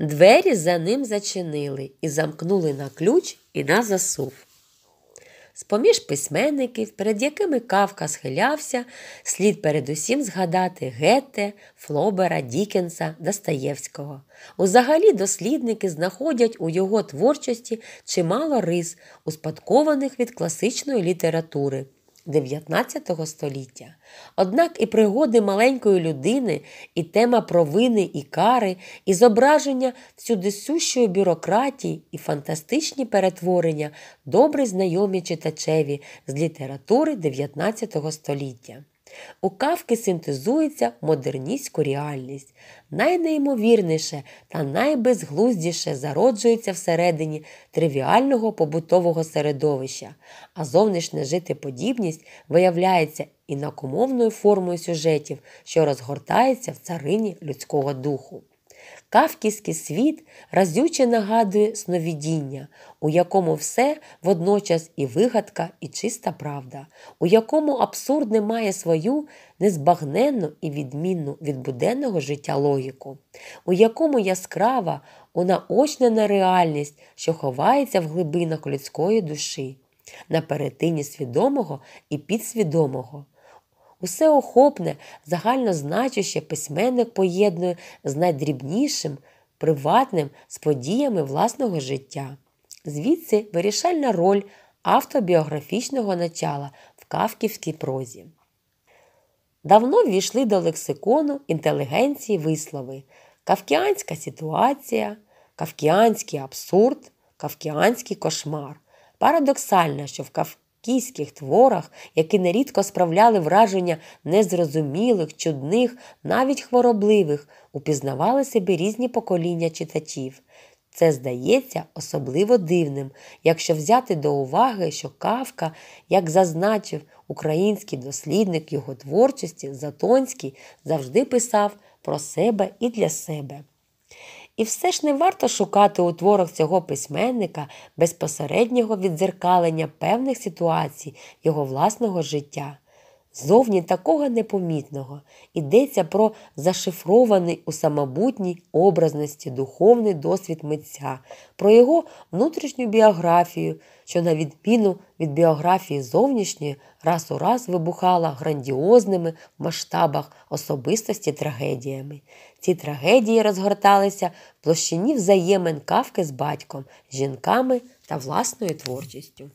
Двері за ним зачинили і замкнули на ключ і на засув. З-поміж письменників, перед якими кавка схилявся, слід передусім згадати гете, Флобера, Дікенса, Достаєвського. Узагалі дослідники знаходять у його творчості чимало рис, успадкованих від класичної літератури. XIX століття. Однак і пригоди маленької людини, і тема провини і кари, і зображення всюдисущої бюрократії і фантастичні перетворення добре знайомі читачеві з літератури 19 століття. У кавки синтезується модерністську реальність. Найнеймовірніше та найбезглуздіше зароджується всередині тривіального побутового середовища, а зовнішня житеподібність виявляється інакомовною формою сюжетів, що розгортається в царині людського духу. Кавківський світ разюче нагадує сновідіння, у якому все водночас і вигадка, і чиста правда, у якому абсурд не має свою незбагненну і відмінну від буденного життя логіку, у якому яскрава, унаочнена реальність, що ховається в глибинах людської душі, на перетині свідомого і підсвідомого. Усе охопне, загальнозначуще письменник поєднує з найдрібнішим, приватним з подіями власного життя. Звідси вирішальна роль автобіографічного начала в кавківській прозі. Давно ввійшли до лексикону інтелігенції вислови, кавкіанська ситуація, кавкіанський абсурд, кавкіанський кошмар. Парадоксально, що в кіських творах, які нерідко справляли враження незрозумілих, чудних, навіть хворобливих, упізнавали себе різні покоління читачів. Це здається особливо дивним, якщо взяти до уваги, що Кавка, як зазначив український дослідник його творчості Затонський, завжди писав про себе і для себе. І все ж не варто шукати у творах цього письменника безпосереднього відзеркалення певних ситуацій його власного життя. Зовні такого непомітного йдеться про зашифрований у самобутній образності духовний досвід митця, про його внутрішню біографію, що, на відміну від біографії зовнішньої, раз у раз вибухала грандіозними в масштабах особистості трагедіями. Ці трагедії розгорталися в площині взаємин кавки з батьком, жінками та власною творчістю.